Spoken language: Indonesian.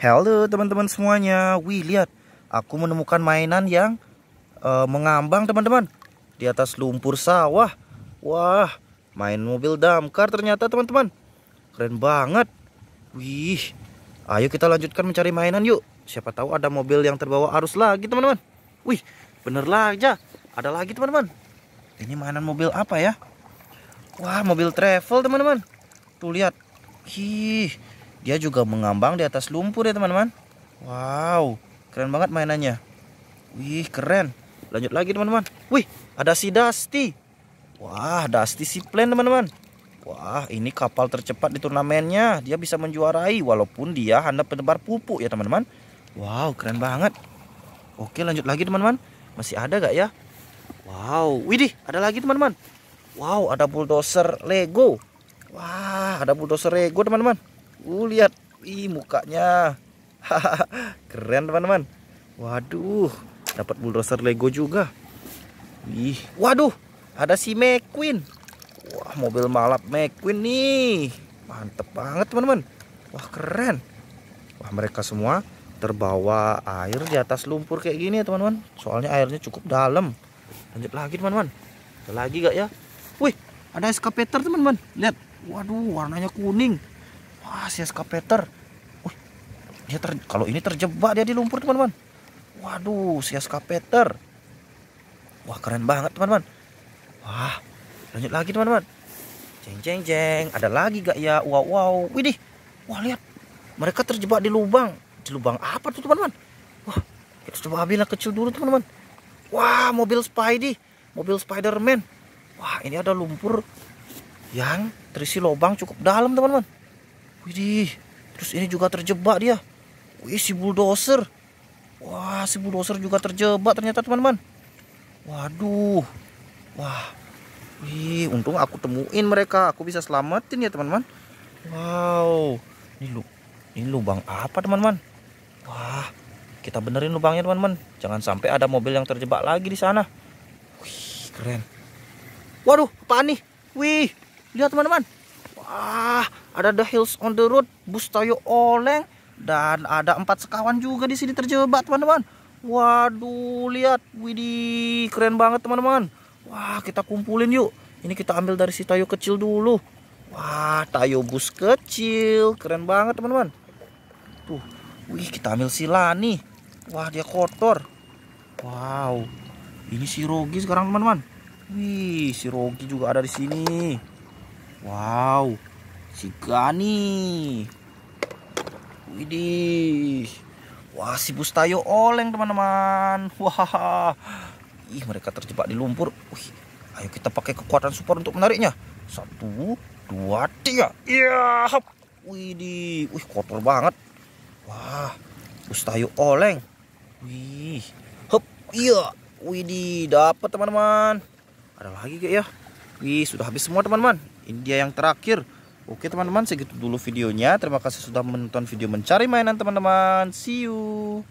Halo teman-teman semuanya. Wih, lihat. Aku menemukan mainan yang uh, mengambang, teman-teman. Di atas lumpur sawah. Wah, main mobil damkar ternyata, teman-teman. Keren banget. Wih. Ayo kita lanjutkan mencari mainan yuk. Siapa tahu ada mobil yang terbawa arus lagi, teman-teman. Wih, bener aja. Ada lagi, teman-teman. Ini mainan mobil apa ya? Wah, mobil travel, teman-teman. Tuh lihat. hi. Dia juga mengambang di atas lumpur ya teman-teman. Wow, keren banget mainannya. Wih, keren. Lanjut lagi teman-teman. Wih, ada si Dusty. Wah, Dusty si plan teman-teman. Wah, ini kapal tercepat di turnamennya. Dia bisa menjuarai walaupun dia handap penebar pupuk ya teman-teman. Wow, keren banget. Oke, lanjut lagi teman-teman. Masih ada gak ya? Wow, widih, ada lagi teman-teman. Wow, ada bulldozer Lego. Wah, ada bulldozer Lego teman-teman. Uh, lihat. Ih, mukanya. Keren, teman-teman. Waduh, dapat bulldozer Lego juga. Ih, waduh, ada si McQueen. Wah, mobil malap McQueen nih. Mantep banget, teman-teman. Wah, keren. Wah, mereka semua terbawa air di atas lumpur kayak gini ya, teman-teman. Soalnya airnya cukup dalam. Lanjut lagi, teman-teman. lagi gak ya? Wih, ada eskapator, teman-teman. Lihat. Waduh, warnanya kuning. Wah, si eskapator. Uh, dia ter kalau ini terjebak dia di lumpur, teman-teman. Waduh, si eskapator. Wah, keren banget, teman-teman. Wah, lanjut lagi, teman-teman. Jeng jeng jeng, ada lagi gak ya? Wow wow. Widih. Wah, lihat. Mereka terjebak di lubang. Di lubang apa tuh, teman-teman? Wah, kita coba ambil yang kecil dulu, teman-teman. Wah, mobil Spidey, mobil Spiderman. Wah, ini ada lumpur yang terisi lubang cukup dalam, teman-teman. Widih, terus ini juga terjebak dia. Wih, si bulldozer. Wah, si bulldozer juga terjebak ternyata teman-teman. Waduh. Wah. Wih, untung aku temuin mereka. Aku bisa selamatin ya teman-teman. Wow. Ini lu, ini lubang apa teman-teman? Wah, kita benerin lubangnya teman-teman. Jangan sampai ada mobil yang terjebak lagi di sana. Wih, keren. Waduh, apaan nih? Wih, lihat teman-teman. Ah, ada The Hills on the Road, Bus Toyo Oleng, dan ada empat sekawan juga di sini terjebak, teman-teman. Waduh, lihat, widih, keren banget, teman-teman. Wah, kita kumpulin yuk. Ini kita ambil dari si Tayo kecil dulu. Wah, Tayo bus kecil, keren banget, teman-teman. Tuh, wih, kita ambil si Lani. Wah, dia kotor. Wow, ini si Rogi sekarang, teman-teman. Wih, si Rogi juga ada di sini. Wow, si Gani. Widih. Wah, si Bustayo oleng teman-teman. Wah. Ih, mereka terjebak di lumpur. Wih, ayo kita pakai kekuatan super untuk menariknya. Satu, dua, tiga. Iya. Yeah. Widih. Wih, kotor banget. Wah, Bustayo oleng. Wih. Hop, iya. Widih, dapat teman-teman. Ada lagi gak ya? Wih, sudah habis semua teman-teman ini dia yang terakhir Oke teman-teman segitu dulu videonya Terima kasih sudah menonton video mencari mainan teman-teman See you